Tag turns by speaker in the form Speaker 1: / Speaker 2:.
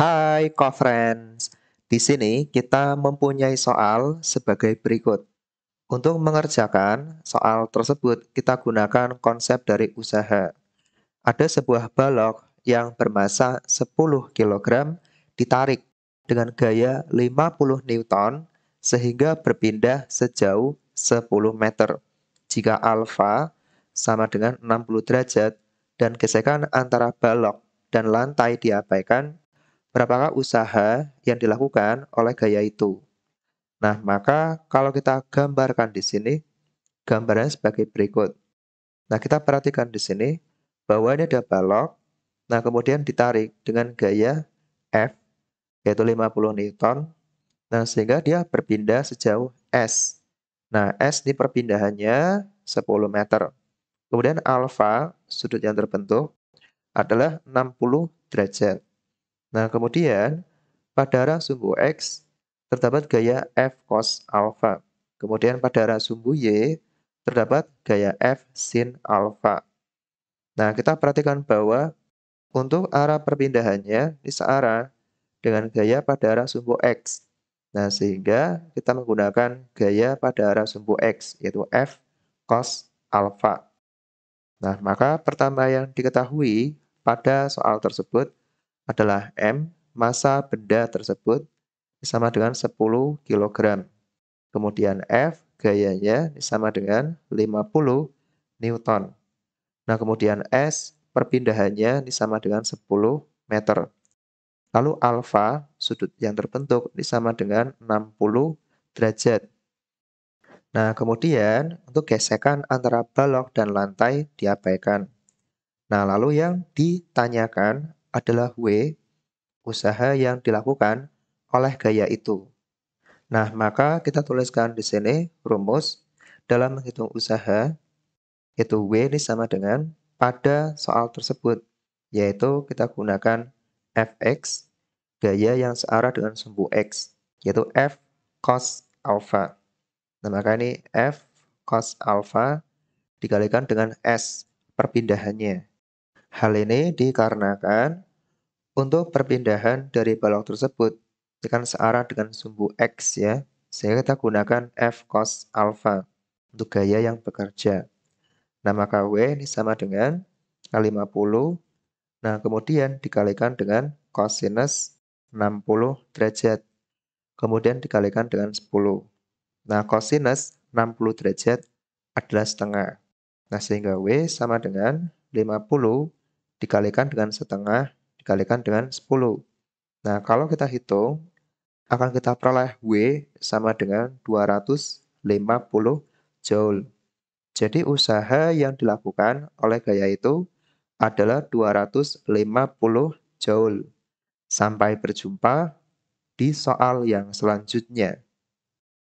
Speaker 1: Hai co-friends, di sini kita mempunyai soal sebagai berikut. Untuk mengerjakan soal tersebut, kita gunakan konsep dari usaha. Ada sebuah balok yang bermassa 10 kg ditarik dengan gaya 50 Newton sehingga berpindah sejauh 10 meter. Jika alfa sama dengan 60 derajat dan gesekan antara balok dan lantai diabaikan, berapakah usaha yang dilakukan oleh gaya itu. Nah, maka kalau kita gambarkan di sini, gambarnya sebagai berikut. Nah, kita perhatikan di sini bahwa ini ada balok, nah kemudian ditarik dengan gaya F, yaitu 50 Newton, nah sehingga dia berpindah sejauh S. Nah, S ini perpindahannya 10 meter. Kemudian alfa, sudut yang terbentuk, adalah 60 derajat. Nah, kemudian pada arah sumbu X terdapat gaya F cos alpha. Kemudian pada arah sumbu Y terdapat gaya F sin alpha. Nah, kita perhatikan bahwa untuk arah perpindahannya ini searah dengan gaya pada arah sumbu X. Nah, sehingga kita menggunakan gaya pada arah sumbu X, yaitu F cos alpha. Nah, maka pertama yang diketahui pada soal tersebut adalah M, massa benda tersebut sama dengan 10 kg. Kemudian F, gayanya sama dengan 50 Newton. Nah, kemudian S, perpindahannya sama dengan 10 meter. Lalu alfa, sudut yang terbentuk, sama dengan 60 derajat. Nah, kemudian untuk gesekan antara balok dan lantai diabaikan. Nah, lalu yang ditanyakan adalah W, usaha yang dilakukan oleh gaya itu. Nah, maka kita tuliskan di sini rumus dalam menghitung usaha, yaitu W ini sama dengan pada soal tersebut, yaitu kita gunakan fx gaya yang searah dengan sumbu x, yaitu f cos alpha. Nah, maka ini f cos alpha dikalikan dengan s perpindahannya. Hal ini dikarenakan untuk perpindahan dari balok tersebut kan searah dengan sumbu X ya, sehingga kita gunakan F cos alpha untuk gaya yang bekerja. Nah, maka W ini sama dengan 50. Nah, kemudian dikalikan dengan cosinus 60 derajat. Kemudian dikalikan dengan 10. Nah, cosinus 60 derajat adalah setengah. Nah, sehingga W sama dengan 50 dikalikan dengan setengah dikalikan dengan 10. Nah, kalau kita hitung, akan kita peroleh W sama dengan 250 Joule. Jadi usaha yang dilakukan oleh gaya itu adalah 250 Joule. Sampai berjumpa di soal yang selanjutnya.